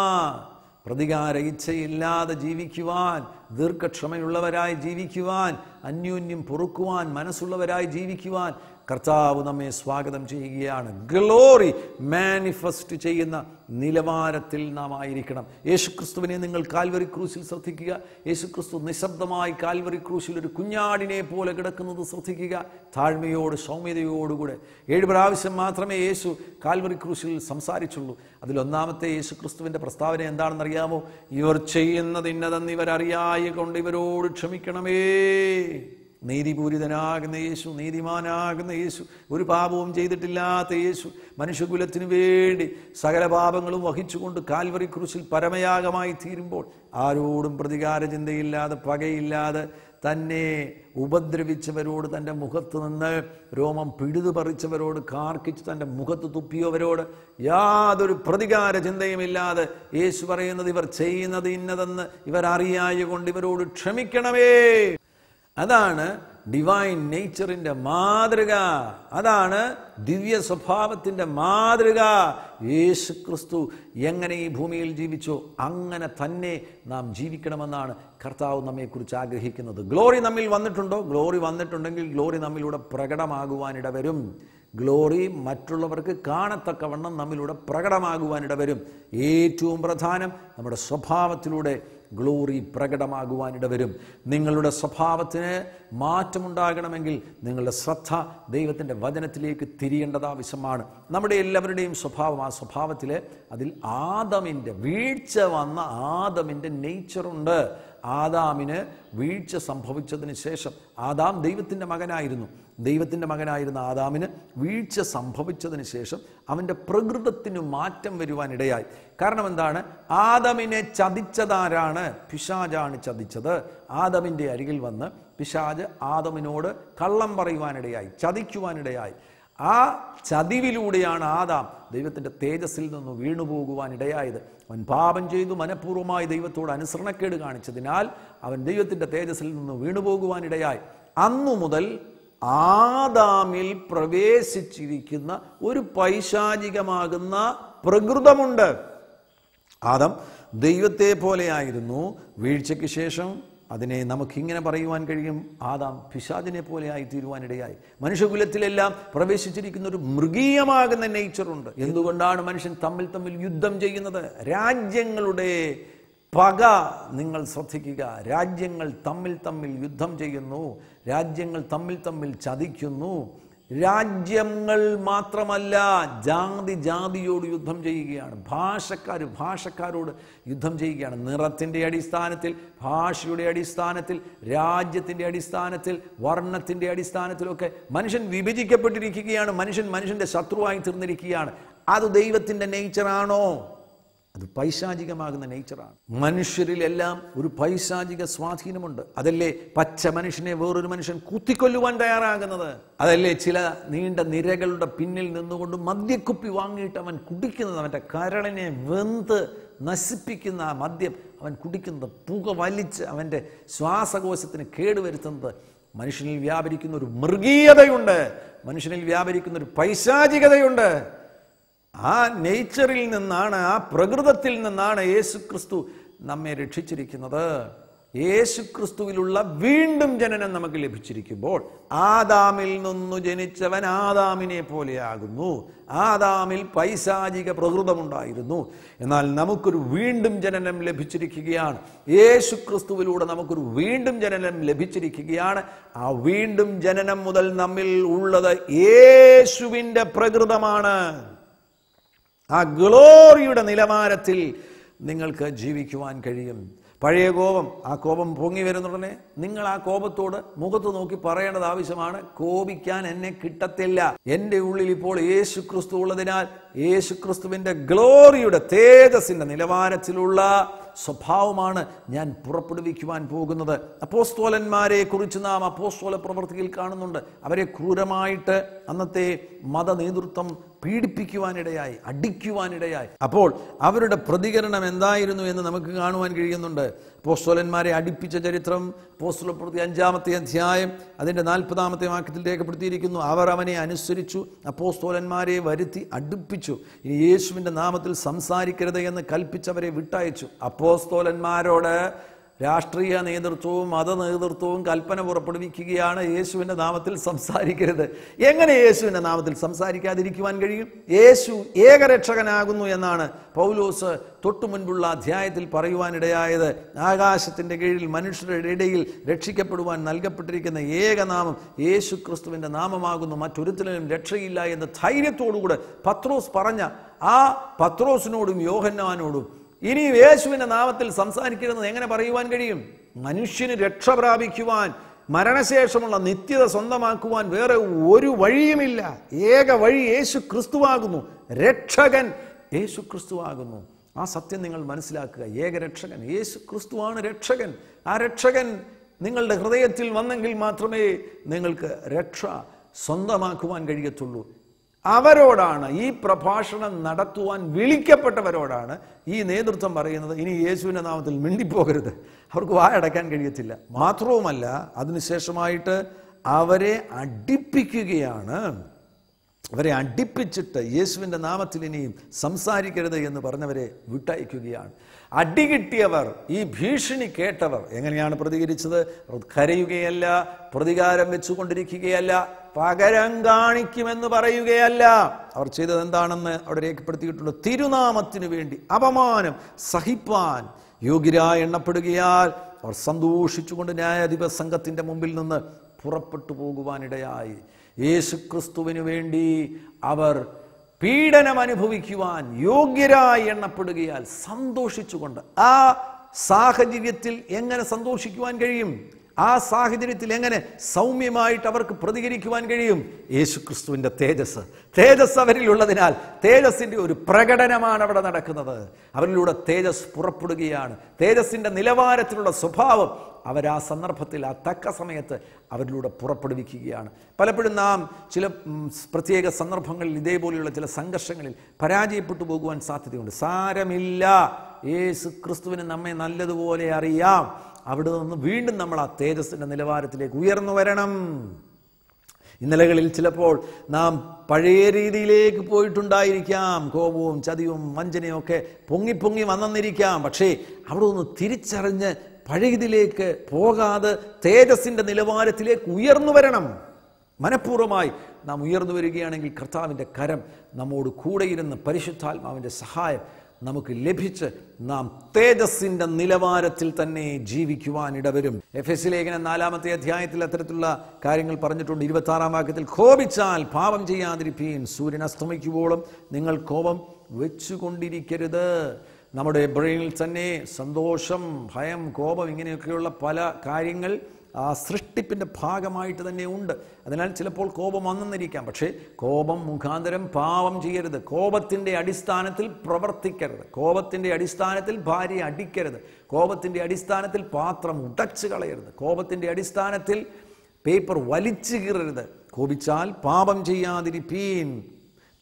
പ്രതികാര ഇച്ഛയില്ലാതെ ജീവിക്കുവാൻ ദീർഘക്ഷമയുള്ളവരായി ജീവിക്കുവാൻ അന്യോന്യം പൊറുക്കുവാൻ മനസ്സുള്ളവരായി ജീവിക്കുവാൻ കർത്താവ് നമ്മെ സ്വാഗതം ചെയ്യുകയാണ് ഗ്ലോറി മാനിഫെസ്റ്റ് ചെയ്യുന്ന നിലവാരത്തിൽ നാം ആയിരിക്കണം യേശുക്രിസ്തുവിനെ നിങ്ങൾ കാൽവരി ക്രൂശിൽ ശ്രദ്ധിക്കുക യേശുക്രിസ്തു നിശബ്ദമായി കാൽവരി ക്രൂശിൽ ഒരു കുഞ്ഞാടിനെ പോലെ കിടക്കുന്നത് ശ്രദ്ധിക്കുക താഴ്മയോട് സൗമ്യതയോടുകൂടെ ഏഴ് പ്രാവശ്യം മാത്രമേ യേശു കാൽവരി ക്രൂശിൽ സംസാരിച്ചുള്ളൂ അതിലൊന്നാമത്തെ ക്രിസ്തുവിൻ്റെ പ്രസ്താവന എന്താണെന്നറിയാമോ ഇവർ ചെയ്യുന്നത് ഇന്നതെന്ന് ഇവരറിയായ കൊണ്ട് ഇവരോട് ക്ഷമിക്കണമേ നീതിപൂരിതനാകുന്ന യേശു നീതിമാനാകുന്ന യേശു ഒരു പാപവും ചെയ്തിട്ടില്ലാത്ത യേശു മനുഷ്യകുലത്തിനു വേണ്ടി സകല പാപങ്ങളും വഹിച്ചുകൊണ്ട് കാൽവറി ക്രൂശിൽ പരമയാഗമായി തീരുമ്പോൾ ആരോടും പ്രതികാര ചിന്തയില്ലാതെ പകയില്ലാതെ തന്നെ ഉപദ്രവിച്ചവരോട് തൻ്റെ മുഖത്ത് നിന്ന് രോമം പിടുതു പറിച്ചവരോട് കാർക്കിച്ച് തൻ്റെ മുഖത്ത് തുപ്പിയവരോട് യാതൊരു പ്രതികാര ചിന്തയുമില്ലാതെ യേശു പറയുന്നത് ഇവർ ചെയ്യുന്നത് ഇന്നതെന്ന് ഇവരറിയായ കൊണ്ട് ഇവരോട് ക്ഷമിക്കണമേ അതാണ് ഡിവൈൻ നേച്ചറിൻ്റെ മാതൃക അതാണ് ദിവ്യ സ്വഭാവത്തിൻ്റെ മാതൃക യേശു ക്രിസ്തു എങ്ങനെ ഈ ഭൂമിയിൽ ജീവിച്ചു അങ്ങനെ തന്നെ നാം ജീവിക്കണമെന്നാണ് കർത്താവ് നമ്മെക്കുറിച്ച് ആഗ്രഹിക്കുന്നത് ഗ്ലോറി നമ്മിൽ വന്നിട്ടുണ്ടോ ഗ്ലോറി വന്നിട്ടുണ്ടെങ്കിൽ ഗ്ലോറി നമ്മിലൂടെ പ്രകടമാകുവാനിട വരും ഗ്ലോറി മറ്റുള്ളവർക്ക് കാണത്തക്കവണ്ണം നമ്മിലൂടെ പ്രകടമാകുവാനിട വരും ഏറ്റവും പ്രധാനം നമ്മുടെ സ്വഭാവത്തിലൂടെ ഗ്ലോറി വരും നിങ്ങളുടെ സ്വഭാവത്തിന് മാറ്റമുണ്ടാകണമെങ്കിൽ നിങ്ങളുടെ ശ്രദ്ധ ദൈവത്തിൻ്റെ വചനത്തിലേക്ക് തിരിയേണ്ടത് ആവശ്യമാണ് നമ്മുടെ എല്ലാവരുടെയും സ്വഭാവം ആ സ്വഭാവത്തിൽ അതിൽ ആദമിൻ്റെ വീഴ്ച വന്ന ആദമിൻ്റെ നേച്ചറുണ്ട് ആദാമിന് വീഴ്ച സംഭവിച്ചതിന് ശേഷം ആദാം ദൈവത്തിൻ്റെ മകനായിരുന്നു ദൈവത്തിൻ്റെ മകനായിരുന്ന ആദാമിന് വീഴ്ച സംഭവിച്ചതിന് ശേഷം അവൻ്റെ പ്രകൃതത്തിന് മാറ്റം വരുവാനിടയായി കാരണം എന്താണ് ആദമിനെ ചതിച്ചതാരാണ് പിശാജാണ് ചതിച്ചത് ആദമിൻ്റെ അരികിൽ വന്ന് പിശാജ് ആദമിനോട് കള്ളം പറയുവാനിടയായി ചതിക്കുവാനിടയായി ആ ചതിവിലൂടെയാണ് ആദാം ദൈവത്തിൻ്റെ തേജസ്സിൽ നിന്ന് വീണുപോകുവാൻ ഇടയായത് അവൻ പാപം ചെയ്തു മനഃപൂർവ്വമായി ദൈവത്തോട് അനുസരണക്കേട് കാണിച്ചതിനാൽ അവൻ ദൈവത്തിൻ്റെ തേജസ്സിൽ നിന്ന് വീണുപോകുവാൻ ഇടയായി അന്നു മുതൽ ആദാമിൽ പ്രവേശിച്ചിരിക്കുന്ന ഒരു പൈശാചികമാകുന്ന പ്രകൃതമുണ്ട് ആദം ദൈവത്തെ പോലെയായിരുന്നു വീഴ്ചയ്ക്ക് ശേഷം അതിനെ നമുക്കിങ്ങനെ പറയുവാൻ കഴിയും ആദാം പിശാചിനെ പോലെയായി തീരുവാനിടയായി മനുഷ്യകുലത്തിലെല്ലാം പ്രവേശിച്ചിരിക്കുന്ന ഒരു മൃഗീയമാകുന്ന നേച്ചറുണ്ട് എന്തുകൊണ്ടാണ് മനുഷ്യൻ തമ്മിൽ തമ്മിൽ യുദ്ധം ചെയ്യുന്നത് രാജ്യങ്ങളുടെ പക നിങ്ങൾ ശ്രദ്ധിക്കുക രാജ്യങ്ങൾ തമ്മിൽ തമ്മിൽ യുദ്ധം ചെയ്യുന്നു രാജ്യങ്ങൾ തമ്മിൽ തമ്മിൽ ചതിക്കുന്നു രാജ്യങ്ങൾ മാത്രമല്ല ജാതി ജാതിയോട് യുദ്ധം ചെയ്യുകയാണ് ഭാഷക്കാർ ഭാഷക്കാരോട് യുദ്ധം ചെയ്യുകയാണ് നിറത്തിൻ്റെ അടിസ്ഥാനത്തിൽ ഭാഷയുടെ അടിസ്ഥാനത്തിൽ രാജ്യത്തിൻ്റെ അടിസ്ഥാനത്തിൽ വർണ്ണത്തിൻ്റെ അടിസ്ഥാനത്തിലൊക്കെ മനുഷ്യൻ വിഭജിക്കപ്പെട്ടിരിക്കുകയാണ് മനുഷ്യൻ മനുഷ്യൻ്റെ ശത്രുവായി തീർന്നിരിക്കുകയാണ് അത് ദൈവത്തിൻ്റെ നേച്ചറാണോ അത് പൈശാചികമാകുന്ന നേച്ചറാണ് മനുഷ്യരിലെല്ലാം ഒരു പൈശാചിക സ്വാധീനമുണ്ട് അതല്ലേ പച്ച മനുഷ്യനെ വേറൊരു മനുഷ്യൻ കുത്തിക്കൊല്ലുവാൻ തയ്യാറാകുന്നത് അതല്ലേ ചില നീണ്ട നിരകളുടെ പിന്നിൽ നിന്നുകൊണ്ട് മദ്യക്കുപ്പി വാങ്ങിയിട്ട് അവൻ കുടിക്കുന്നത് അവൻ്റെ കരളിനെ വെന്ത് നശിപ്പിക്കുന്ന ആ മദ്യം അവൻ കുടിക്കുന്നത് പുക വലിച്ച് അവൻ്റെ ശ്വാസകോശത്തിന് കേടുവരുത്തുന്നത് മനുഷ്യനിൽ വ്യാപരിക്കുന്ന ഒരു മൃഗീയതയുണ്ട് മനുഷ്യനിൽ വ്യാപരിക്കുന്ന ഒരു പൈശാചികതയുണ്ട് ആ നേച്ചറിൽ നിന്നാണ് ആ പ്രകൃതത്തിൽ നിന്നാണ് യേശു ക്രിസ്തു നമ്മെ രക്ഷിച്ചിരിക്കുന്നത് യേശു ക്രിസ്തുവിലുള്ള വീണ്ടും ജനനം നമുക്ക് ലഭിച്ചിരിക്കുമ്പോൾ ആദാമിൽ നിന്നു ജനിച്ചവൻ ആദാമിനെ പോലെയാകുന്നു ആദാമിൽ പൈശാചിക പ്രകൃതമുണ്ടായിരുന്നു എന്നാൽ നമുക്കൊരു വീണ്ടും ജനനം ലഭിച്ചിരിക്കുകയാണ് യേശു ക്രിസ്തുവിലൂടെ നമുക്കൊരു വീണ്ടും ജനനം ലഭിച്ചിരിക്കുകയാണ് ആ വീണ്ടും ജനനം മുതൽ നമ്മിൽ ഉള്ളത് യേശുവിൻ്റെ പ്രകൃതമാണ് ആ ഗ്ലോറിയുടെ നിലവാരത്തിൽ നിങ്ങൾക്ക് ജീവിക്കുവാൻ കഴിയും പഴയ കോപം ആ കോപം പൊങ്ങി വരുന്നുടനെ നിങ്ങൾ ആ കോപത്തോട് മുഖത്ത് നോക്കി പറയേണ്ടത് ആവശ്യമാണ് കോപിക്കാൻ എന്നെ കിട്ടത്തില്ല എൻ്റെ ഉള്ളിൽ ഇപ്പോൾ യേശു ക്രിസ്തു ഉള്ളതിനാൽ യേശു ക്രിസ്തുവിൻ്റെ ഗ്ലോറിയുടെ തേജസിൻ്റെ നിലവാരത്തിലുള്ള സ്വഭാവമാണ് ഞാൻ പുറപ്പെടുവിക്കുവാൻ പോകുന്നത് അപ്പോസ്തോലന്മാരെ കുറിച്ച് നാം അപ്പോസ്തോല പ്രവൃത്തിയിൽ കാണുന്നുണ്ട് അവരെ ക്രൂരമായിട്ട് അന്നത്തെ മതനേതൃത്വം പീഡിപ്പിക്കുവാനിടയായി അടിക്കുവാനിടയായി അപ്പോൾ അവരുടെ പ്രതികരണം എന്തായിരുന്നു എന്ന് നമുക്ക് കാണുവാൻ കഴിയുന്നുണ്ട് പോസ്റ്റോലന്മാരെ അടിപ്പിച്ച ചരിത്രം പോസ്റ്റോലപ്രതി അഞ്ചാമത്തെ അധ്യായം അതിൻ്റെ നാൽപ്പതാമത്തെ വാക്യത്തിൽ രേഖപ്പെടുത്തിയിരിക്കുന്നു അവർ അവനെ അനുസരിച്ചു അപ്പോസ്തോലന്മാരെ വരുത്തി അടുപ്പിച്ചു യേശുവിൻ്റെ നാമത്തിൽ സംസാരിക്കരുത് എന്ന് കൽപ്പിച്ചവരെ വിട്ടയച്ചു അപ്പോസ്തോലന്മാരോട് രാഷ്ട്രീയ നേതൃത്വവും മത നേതൃത്വവും കൽപ്പന പുറപ്പെടുവിക്കുകയാണ് യേശുവിൻ്റെ നാമത്തിൽ സംസാരിക്കരുത് എങ്ങനെ യേശുവിൻ്റെ നാമത്തിൽ സംസാരിക്കാതിരിക്കുവാൻ കഴിയും യേശു ഏകരക്ഷകനാകുന്നു എന്നാണ് പൗലോസ് തൊട്ടു മുൻപുള്ള അധ്യായത്തിൽ പറയുവാനിടയായത് ആകാശത്തിൻ്റെ കീഴിൽ മനുഷ്യരുടെ ഇടയിൽ രക്ഷിക്കപ്പെടുവാൻ നൽകപ്പെട്ടിരിക്കുന്ന ഏകനാമം യേശു ക്രിസ്തുവിൻ്റെ നാമമാകുന്നു മറ്റൊരുത്തിനും രക്ഷയില്ല എന്ന ധൈര്യത്തോടുകൂടെ പത്രോസ് പറഞ്ഞ ആ പത്രോസിനോടും യോഹന്നാനോടും ഇനി യേശുവിൻ്റെ നാമത്തിൽ സംസാരിക്കരുതെന്ന് എങ്ങനെ പറയുവാൻ കഴിയും മനുഷ്യന് രക്ഷ പ്രാപിക്കുവാൻ മരണശേഷമുള്ള നിത്യത സ്വന്തമാക്കുവാൻ വേറെ ഒരു വഴിയുമില്ല ഏക വഴി യേശു ക്രിസ്തുവാകുന്നു രക്ഷകൻ യേശു ക്രിസ്തുവാകുന്നു ആ സത്യം നിങ്ങൾ മനസ്സിലാക്കുക ഏക രക്ഷകൻ യേശു ക്രിസ്തുവാണ് രക്ഷകൻ ആ രക്ഷകൻ നിങ്ങളുടെ ഹൃദയത്തിൽ വന്നെങ്കിൽ മാത്രമേ നിങ്ങൾക്ക് രക്ഷ സ്വന്തമാക്കുവാൻ കഴിയത്തുള്ളൂ അവരോടാണ് ഈ പ്രഭാഷണം നടത്തുവാൻ വിളിക്കപ്പെട്ടവരോടാണ് ഈ നേതൃത്വം പറയുന്നത് ഇനി യേശുവിൻ്റെ നാമത്തിൽ മിണ്ടിപ്പോകരുത് അവർക്ക് വായടക്കാൻ കഴിയത്തില്ല മാത്രവുമല്ല അതിനുശേഷമായിട്ട് അവരെ അടിപ്പിക്കുകയാണ് അവരെ അടിപ്പിച്ചിട്ട് യേശുവിൻ്റെ നാമത്തിൽ ഇനിയും സംസാരിക്കരുത് എന്ന് പറഞ്ഞവരെ വിട്ടയക്കുകയാണ് അടി കിട്ടിയവർ ഈ ഭീഷണി കേട്ടവർ എങ്ങനെയാണ് പ്രതികരിച്ചത് കരയുകയല്ല പ്രതികാരം വെച്ചുകൊണ്ടിരിക്കുകയല്ല പകരം കാണിക്കുമെന്ന് പറയുകയല്ല അവർ ചെയ്തത് എന്താണെന്ന് അവിടെ രേഖപ്പെടുത്തിയിട്ടുള്ള തിരുനാമത്തിന് വേണ്ടി അപമാനം സഹിപ്പാൻ യോഗ്യരായ എണ്ണപ്പെടുകയാൽ അവർ സന്തോഷിച്ചുകൊണ്ട് ന്യായാധിപ സംഘത്തിൻ്റെ മുമ്പിൽ നിന്ന് പുറപ്പെട്ടു പോകുവാനിടയായി യേശുക്രിസ്തുവിനു വേണ്ടി അവർ പീഡനം അനുഭവിക്കുവാൻ യോഗ്യരായി എണ്ണപ്പെടുകയാൽ സന്തോഷിച്ചുകൊണ്ട് ആ സാഹചര്യത്തിൽ എങ്ങനെ സന്തോഷിക്കുവാൻ കഴിയും ആ സാഹചര്യത്തിൽ എങ്ങനെ സൗമ്യമായിട്ട് അവർക്ക് പ്രതികരിക്കുവാൻ കഴിയും യേശു ക്രിസ്തുവിൻ്റെ തേജസ് തേജസ് അവരിൽ ഉള്ളതിനാൽ തേജസ്സിൻ്റെ ഒരു പ്രകടനമാണ് അവിടെ നടക്കുന്നത് അവരിലൂടെ തേജസ് പുറപ്പെടുകയാണ് തേജസ്സിൻ്റെ നിലവാരത്തിലുള്ള സ്വഭാവം അവർ ആ സന്ദർഭത്തിൽ ആ തക്ക സമയത്ത് അവരിലൂടെ പുറപ്പെടുവിക്കുകയാണ് പലപ്പോഴും നാം ചില പ്രത്യേക സന്ദർഭങ്ങളിൽ ഇതേപോലെയുള്ള ചില സംഘർഷങ്ങളിൽ പരാജയപ്പെട്ടു പോകുവാൻ സാധ്യതയുണ്ട് സാരമില്ല യേശു ക്രിസ്തുവിന് നമ്മെ നല്ലതുപോലെ അറിയാം അവിടെ നിന്ന് വീണ്ടും നമ്മൾ ആ തേജസ്സിൻ്റെ നിലവാരത്തിലേക്ക് ഉയർന്നു വരണം ഇന്നലകളിൽ ചിലപ്പോൾ നാം പഴയ രീതിയിലേക്ക് പോയിട്ടുണ്ടായിരിക്കാം കോപവും ചതിയും വഞ്ചനയും ഒക്കെ പൊങ്ങി പൊങ്ങി വന്നെന്നിരിക്കാം പക്ഷേ അവിടെ ഒന്ന് തിരിച്ചറിഞ്ഞ് പഴയതിലേക്ക് പോകാതെ തേജസ്സിൻ്റെ നിലവാരത്തിലേക്ക് ഉയർന്നു വരണം മനഃപൂർവ്വമായി നാം ഉയർന്നു വരികയാണെങ്കിൽ കർത്താവിൻ്റെ കരം നമ്മോട് കൂടെയിരുന്ന് പരിശുദ്ധാത്മാവിൻ്റെ സഹായം നമുക്ക് ലഭിച്ച് നാം തേജസ്സിന്റെ നിലവാരത്തിൽ തന്നെ ജീവിക്കുവാൻ ഇടവരും എഫ് എസ് ലേഖനം നാലാമത്തെ അധ്യായത്തിൽ അത്തരത്തിലുള്ള കാര്യങ്ങൾ പറഞ്ഞിട്ടുണ്ട് ഇരുപത്തി ആറാം വാക്യത്തിൽ കോപിച്ചാൽ പാപം ചെയ്യാതിരിക്കുകയും സൂര്യൻ അസ്തമിക്കുമ്പോഴും നിങ്ങൾ കോപം വെച്ചുകൊണ്ടിരിക്കരുത് നമ്മുടെ ബ്രെയിനിൽ തന്നെ സന്തോഷം ഭയം കോപം ഇങ്ങനെയൊക്കെയുള്ള പല കാര്യങ്ങൾ ആ സൃഷ്ടിപ്പിൻ്റെ ഭാഗമായിട്ട് തന്നെ ഉണ്ട് അതിനാൽ ചിലപ്പോൾ കോപം വന്നെന്നിരിക്കാം പക്ഷേ കോപം മുഖാന്തരം പാവം ചെയ്യരുത് കോപത്തിൻ്റെ അടിസ്ഥാനത്തിൽ പ്രവർത്തിക്കരുത് കോപത്തിൻ്റെ അടിസ്ഥാനത്തിൽ ഭാര്യയെ അടിക്കരുത് കോപത്തിൻ്റെ അടിസ്ഥാനത്തിൽ പാത്രം ഉടച്ചു കളയരുത് കോപത്തിൻ്റെ അടിസ്ഥാനത്തിൽ പേപ്പർ വലിച്ചു കീറരുത് കോപിച്ചാൽ പാപം ചെയ്യാതിരിപ്പീൻ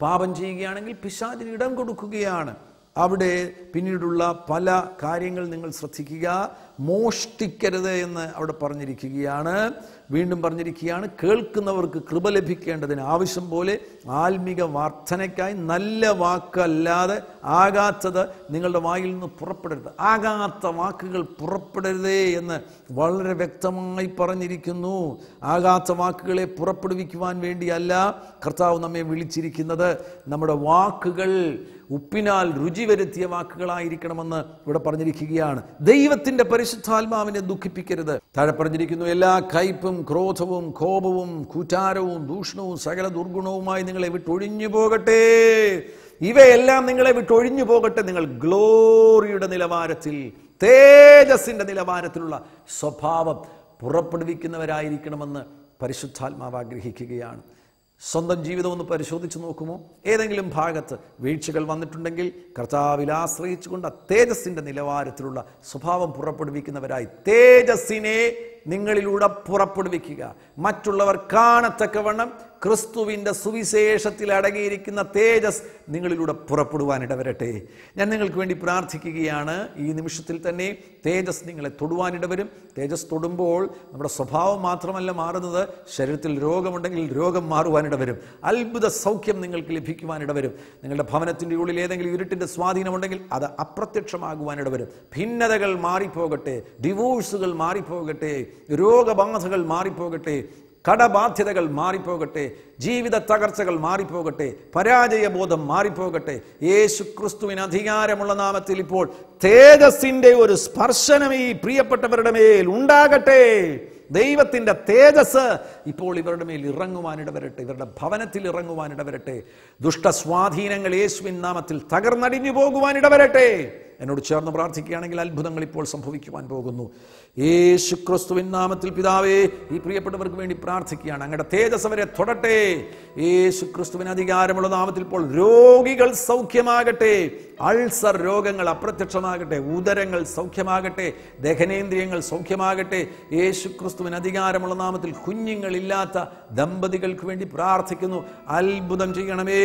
പാപം ചെയ്യുകയാണെങ്കിൽ പിശാചിന് ഇടം കൊടുക്കുകയാണ് അവിടെ പിന്നീടുള്ള പല കാര്യങ്ങൾ നിങ്ങൾ ശ്രദ്ധിക്കുക മോഷ്ടിക്കരുത് എന്ന് അവിടെ പറഞ്ഞിരിക്കുകയാണ് വീണ്ടും പറഞ്ഞിരിക്കുകയാണ് കേൾക്കുന്നവർക്ക് കൃപ ലഭിക്കേണ്ടതിന് ആവശ്യം പോലെ ആത്മിക വർധനയ്ക്കായി നല്ല വാക്കല്ലാതെ ആകാത്തത് നിങ്ങളുടെ വായിൽ നിന്ന് പുറപ്പെടരുത് ആകാത്ത വാക്കുകൾ പുറപ്പെടരുതേ എന്ന് വളരെ വ്യക്തമായി പറഞ്ഞിരിക്കുന്നു ആകാത്ത വാക്കുകളെ പുറപ്പെടുവിക്കുവാൻ വേണ്ടിയല്ല കർത്താവ് നമ്മെ വിളിച്ചിരിക്കുന്നത് നമ്മുടെ വാക്കുകൾ ഉപ്പിനാൽ രുചി വരുത്തിയ വാക്കുകളായിരിക്കണമെന്ന് ഇവിടെ പറഞ്ഞിരിക്കുകയാണ് ദൈവത്തിന്റെ പരിശുദ്ധാത്മാവിനെ ദുഃഖിപ്പിക്കരുത് താഴെ പറഞ്ഞിരിക്കുന്നു എല്ലാ കയ്പും ക്രോധവും കോപവും കൂറ്റാരവും ദൂഷണവും സകല ദുർഗുണവുമായി നിങ്ങളെ വിട്ടൊഴിഞ്ഞു പോകട്ടെ ഇവയെല്ലാം നിങ്ങളെ വിട്ടൊഴിഞ്ഞു പോകട്ടെ നിങ്ങൾ ഗ്ലോറിയുടെ നിലവാരത്തിൽ തേജസിന്റെ നിലവാരത്തിലുള്ള സ്വഭാവം പുറപ്പെടുവിക്കുന്നവരായിരിക്കണമെന്ന് പരിശുദ്ധാത്മാവ് ആഗ്രഹിക്കുകയാണ് സ്വന്തം ജീവിതം ഒന്ന് പരിശോധിച്ച് നോക്കുമോ ഏതെങ്കിലും ഭാഗത്ത് വീഴ്ചകൾ വന്നിട്ടുണ്ടെങ്കിൽ കർത്താവിൽ ആശ്രയിച്ചുകൊണ്ട് തേജസ്സിൻ്റെ നിലവാരത്തിലുള്ള സ്വഭാവം പുറപ്പെടുവിക്കുന്നവരായി തേജസ്സിനെ നിങ്ങളിലൂടെ പുറപ്പെടുവിക്കുക മറ്റുള്ളവർ കാണത്തക്കവണ്ണം ക്രിസ്തുവിൻ്റെ സുവിശേഷത്തിൽ അടങ്ങിയിരിക്കുന്ന തേജസ് നിങ്ങളിലൂടെ പുറപ്പെടുവാനിട വരട്ടെ ഞാൻ നിങ്ങൾക്ക് വേണ്ടി പ്രാർത്ഥിക്കുകയാണ് ഈ നിമിഷത്തിൽ തന്നെ തേജസ് നിങ്ങളെ തൊടുവാനിട വരും തേജസ് തൊടുമ്പോൾ നമ്മുടെ സ്വഭാവം മാത്രമല്ല മാറുന്നത് ശരീരത്തിൽ രോഗമുണ്ടെങ്കിൽ രോഗം മാറുവാനിട വരും അത്ഭുത സൗഖ്യം നിങ്ങൾക്ക് ലഭിക്കുവാനിട വരും നിങ്ങളുടെ ഭവനത്തിൻ്റെ ഉള്ളിൽ ഏതെങ്കിലും ഇരുട്ടിൻ്റെ സ്വാധീനമുണ്ടെങ്കിൽ അത് അപ്രത്യക്ഷമാകുവാനിട വരും ഭിന്നതകൾ മാറിപ്പോകട്ടെ ഡിവോഴ്സുകൾ മാറിപ്പോകട്ടെ രോഗബാധകൾ മാറിപ്പോകട്ടെ കടബാധ്യതകൾ മാറിപ്പോകട്ടെ ജീവിത തകർച്ചകൾ മാറിപ്പോകട്ടെ പരാജയബോധം മാറിപ്പോകട്ടെ യേശു ക്രിസ്തുവിന് അധികാരമുള്ള നാമത്തിൽ ഇപ്പോൾ തേജസ്സിന്റെ ഒരു സ്പർശനം ഈ പ്രിയപ്പെട്ടവരുടെ മേൽ ഉണ്ടാകട്ടെ ദൈവത്തിൻ്റെ തേജസ് ഇപ്പോൾ ഇവരുടെ മേൽ ഇറങ്ങുവാനിടവരട്ടെ ഇവരുടെ ഭവനത്തിൽ ഇറങ്ങുവാനിടവരട്ടെ ദുഷ്ട ദുഷ്ടസ്വാധീനങ്ങൾ യേശുവിൻ നാമത്തിൽ തകർന്നടിഞ്ഞു പോകുവാനിടവരട്ടെ എന്നോട് ചേർന്ന് പ്രാർത്ഥിക്കുകയാണെങ്കിൽ അത്ഭുതങ്ങൾ ഇപ്പോൾ സംഭവിക്കുവാൻ പോകുന്നു യേശു ക്രിസ്തുവിൻ നാമത്തിൽ പിതാവേ ഈ പ്രിയപ്പെട്ടവർക്ക് വേണ്ടി പ്രാർത്ഥിക്കുകയാണ് അങ്ങയുടെ തേജസ് അവരെ തൊടട്ടെ യേശു ക്രിസ്തുവിന് അധികാരമുള്ള നാമത്തിൽ ഇപ്പോൾ രോഗികൾ സൗഖ്യമാകട്ടെ അൾസർ രോഗങ്ങൾ അപ്രത്യക്ഷമാകട്ടെ ഉദരങ്ങൾ സൗഖ്യമാകട്ടെ ദഹനേന്ദ്രിയങ്ങൾ സൗഖ്യമാകട്ടെ യേശു ക്രിസ്തുവിന് അധികാരമുള്ള നാമത്തിൽ കുഞ്ഞുങ്ങളില്ലാത്ത ദമ്പതികൾക്ക് വേണ്ടി പ്രാർത്ഥിക്കുന്നു അത്ഭുതം ചെയ്യണമേ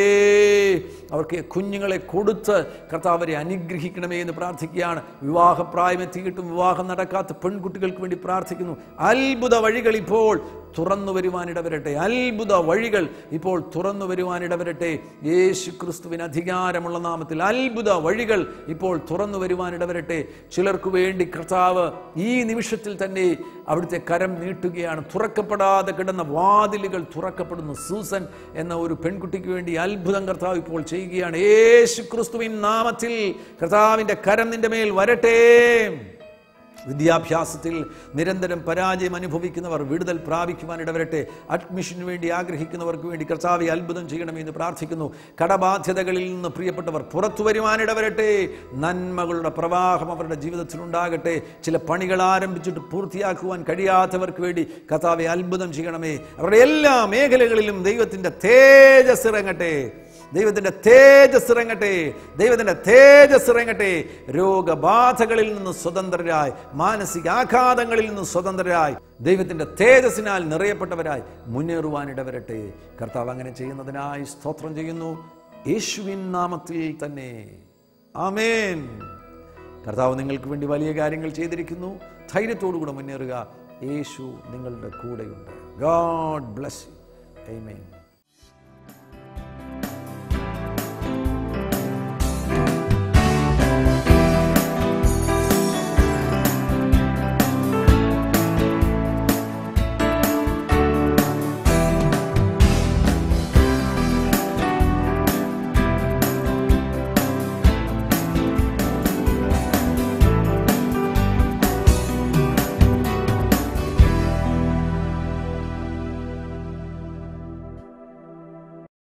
അവർക്ക് കുഞ്ഞുങ്ങളെ കൊടുത്ത് കർത്താവരെ അനുഗ്രഹിക്കണമേ എന്ന് പ്രാർത്ഥിക്കുകയാണ് വിവാഹപ്രായമെത്തിയിട്ടും വിവാഹം നടക്കാത്ത പെൺ പെൺകുട്ടികൾക്ക് വേണ്ടി പ്രാർത്ഥിക്കുന്നു അത്ഭുത വഴികൾ ഇപ്പോൾ തുറന്നു വരുവാനിടവരട്ടെ അത്ഭുത വഴികൾ ഇപ്പോൾ തുറന്നു വരുവാനിടവരട്ടെ യേശു ക്രിസ്തുവിന് അധികാരമുള്ള നാമത്തിൽ അത്ഭുത വഴികൾ ഇപ്പോൾ തുറന്നു വരുവാനിടവരട്ടെ ചിലർക്ക് വേണ്ടി കർത്താവ് ഈ നിമിഷത്തിൽ തന്നെ അവിടുത്തെ കരം നീട്ടുകയാണ് തുറക്കപ്പെടാതെ കിടന്ന വാതിലുകൾ തുറക്കപ്പെടുന്നു സൂസൻ എന്ന ഒരു പെൺകുട്ടിക്ക് വേണ്ടി അത്ഭുതം കർത്താവ് ഇപ്പോൾ ചെയ്യുകയാണ് യേശു ക്രിസ്തുവിൻ നാമത്തിൽ കർത്താവിൻ്റെ കരം നിന്റെ മേൽ വരട്ടെ വിദ്യാഭ്യാസത്തിൽ നിരന്തരം പരാജയം അനുഭവിക്കുന്നവർ വിടുതൽ പ്രാപിക്കുവാൻ ഇടവരട്ടെ അഡ്മിഷന് വേണ്ടി ആഗ്രഹിക്കുന്നവർക്ക് വേണ്ടി കർത്താവെ അത്ഭുതം ചെയ്യണമെന്ന് പ്രാർത്ഥിക്കുന്നു കടബാധ്യതകളിൽ നിന്ന് പ്രിയപ്പെട്ടവർ പുറത്തു വരുവാൻ ഇടവരട്ടെ നന്മകളുടെ പ്രവാഹം അവരുടെ ജീവിതത്തിലുണ്ടാകട്ടെ ചില പണികൾ ആരംഭിച്ചിട്ട് പൂർത്തിയാക്കുവാൻ കഴിയാത്തവർക്ക് വേണ്ടി കർത്താവെ അത്ഭുതം ചെയ്യണമേ അവരുടെ എല്ലാ മേഖലകളിലും ദൈവത്തിൻ്റെ തേജസ് ഇറങ്ങട്ടെ ദൈവത്തിൻ്റെ തേജസ് ഇറങ്ങട്ടെ ദൈവത്തിൻ്റെ തേജസ് ഇറങ്ങട്ടെ രോഗബാധകളിൽ നിന്ന് സ്വതന്ത്രരായി മാനസികാഘാതങ്ങളിൽ നിന്ന് സ്വതന്ത്രരായി ദൈവത്തിൻ്റെ തേജസ്സിനാൽ നിറയപ്പെട്ടവരായി മുന്നേറുവാൻ ഇടവരട്ടെ കർത്താവ് അങ്ങനെ ചെയ്യുന്നതിനായി സ്തോത്രം ചെയ്യുന്നു യേശുവിൻ നാമത്തിൽ തന്നെ ആമേൻ കർത്താവ് നിങ്ങൾക്ക് വേണ്ടി വലിയ കാര്യങ്ങൾ ചെയ്തിരിക്കുന്നു കൂടെ മുന്നേറുക യേശു നിങ്ങളുടെ കൂടെയുണ്ട് ഗോഡ് ബ്ലസ് യു ഐ